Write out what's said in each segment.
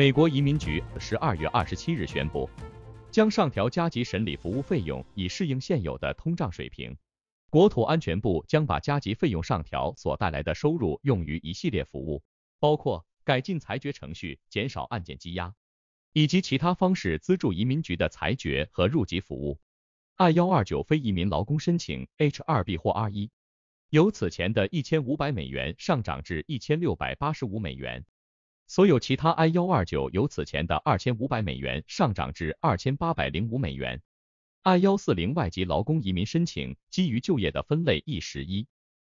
美国移民局十二月二十七日宣布，将上调加急审理服务费用，以适应现有的通胀水平。国土安全部将把加急费用上调所带来的收入用于一系列服务，包括改进裁决程序、减少案件积压，以及其他方式资助移民局的裁决和入籍服务。按幺二九非移民劳工申请 H-2B 或 R-1，由此前的一千五百美元上涨至一千六百八十五美元。所有其他 I 幺二九由此前的二千五百美元上涨至二千八百零五美元。I 幺四零外籍劳工移民申请基于就业的分类 E 十一、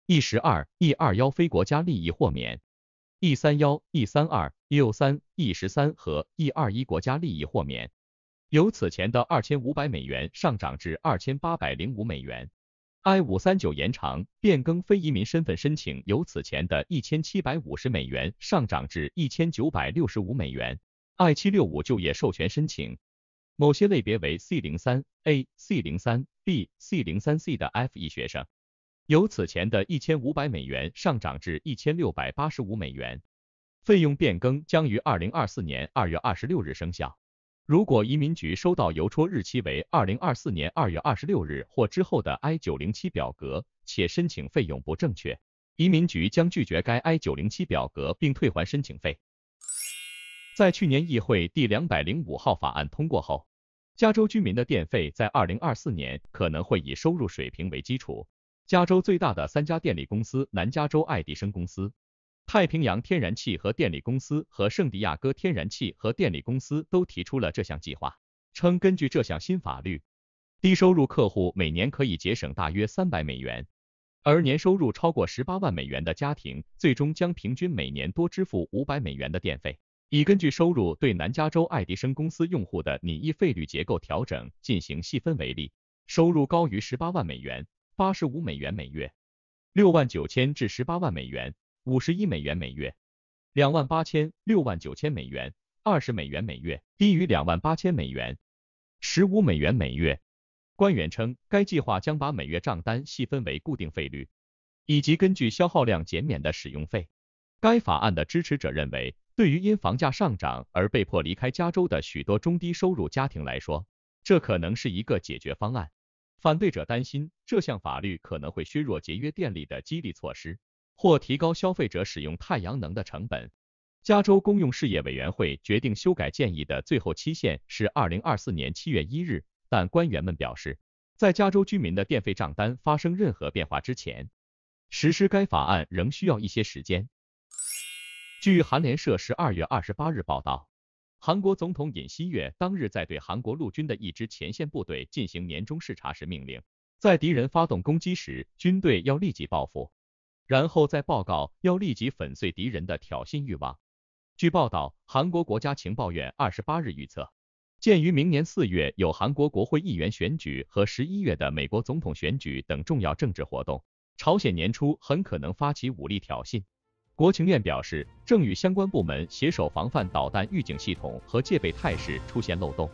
E 十二、E 二幺非国家利益豁免、E 三幺、E 三二、E 三三、E 十三和 E 二一国家利益豁免，由此前的二千五百美元上涨至二千八百零五美元。I 五三九延长、变更非移民身份申请，由此前的一千七百五十美元上涨至一千九百六十五美元。I 七六五就业授权申请，某些类别为 C 零三 A、C 零三 B、C 零三 C 的 F E 学生，由此前的一千五百美元上涨至一千六百八十五美元。费用变更将于二零二四年二月二十六日生效。如果移民局收到邮戳日期为二零二四年二月二十六日或之后的 I-907 表格，且申请费用不正确，移民局将拒绝该 I-907 表格并退还申请费。在去年议会第两百零五号法案通过后，加州居民的电费在二零二四年可能会以收入水平为基础。加州最大的三家电力公司——南加州爱迪生公司。太平洋天然气和电力公司和圣地亚哥天然气和电力公司都提出了这项计划，称根据这项新法律，低收入客户每年可以节省大约三百美元，而年收入超过十八万美元的家庭最终将平均每年多支付五百美元的电费。以根据收入对南加州爱迪生公司用户的拟议费率结构调整进行细分为例，收入高于十八万美元，八十五美元每月，六万九千至十八万美元。五十一美元每月，两万八千六万九千美元，二十美元每月，低于两万八千美元，十五美元每月。官员称，该计划将把每月账单细分为固定费率以及根据消耗量减免的使用费。该法案的支持者认为，对于因房价上涨而被迫离开加州的许多中低收入家庭来说，这可能是一个解决方案。反对者担心，这项法律可能会削弱节约电力的激励措施。或提高消费者使用太阳能的成本。加州公用事业委员会决定修改建议的最后期限是二零二四年七月一日，但官员们表示，在加州居民的电费账单发生任何变化之前，实施该法案仍需要一些时间。据韩联社十二月二十八日报道，韩国总统尹锡月当日在对韩国陆军的一支前线部队进行年终视察时命令，在敌人发动攻击时，军队要立即报复。然后再报告，要立即粉碎敌人的挑衅欲望。据报道，韩国国家情报院二十八日预测，鉴于明年四月有韩国国会议员选举和十一月的美国总统选举等重要政治活动，朝鲜年初很可能发起武力挑衅。国情院表示，正与相关部门携手防范导弹预警系统和戒备态势出现漏洞。